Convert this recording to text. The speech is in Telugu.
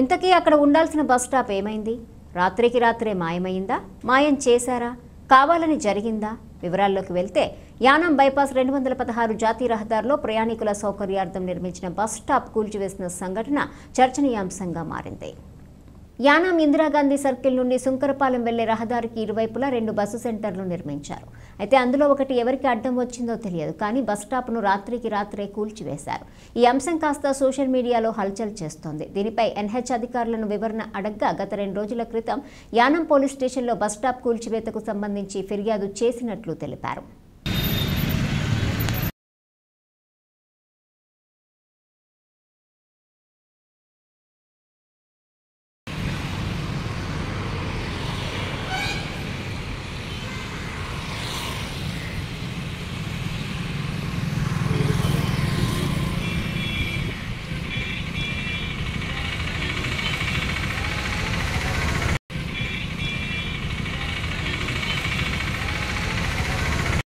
ఇంతకీ అక్కడ ఉండాల్సిన బస్ స్టాప్ ఏమైంది రాత్రికి రాత్రే మాయమైందా మాయం చేశారా కావాలని జరిగిందా వివరాల్లోకి వెళ్తే యానం బైపాస్ రెండు వందల పదహారు జాతీయ రహదారిలో ప్రయాణికుల సౌకర్యార్థం నిర్మించిన బస్ స్టాప్ కూల్చివేసిన సంఘటన చర్చనీయాంశంగా మారింది యానాం ఇందిరాగాంధీ సర్కిల్ నుండి సుంకరపాలెం వెళ్లే రహదారికి ఇరువైపులా రెండు బస్సు సెంటర్లు నిర్మించారు అయితే అందులో ఒకటి ఎవరికి అడ్డం వచ్చిందో తెలియదు కానీ బస్ స్టాప్ను రాత్రికి రాత్రే కూల్చివేశారు ఈ అంశం కాస్త సోషల్ మీడియాలో హల్చల్ చేస్తోంది దీనిపై ఎన్హెచ్ అధికారులను వివరణ అడగ్గా గత రెండు రోజుల క్రితం యానం పోలీస్ స్టేషన్లో బస్ స్టాప్ కూల్చివేతకు సంబంధించి ఫిర్యాదు చేసినట్లు తెలిపారు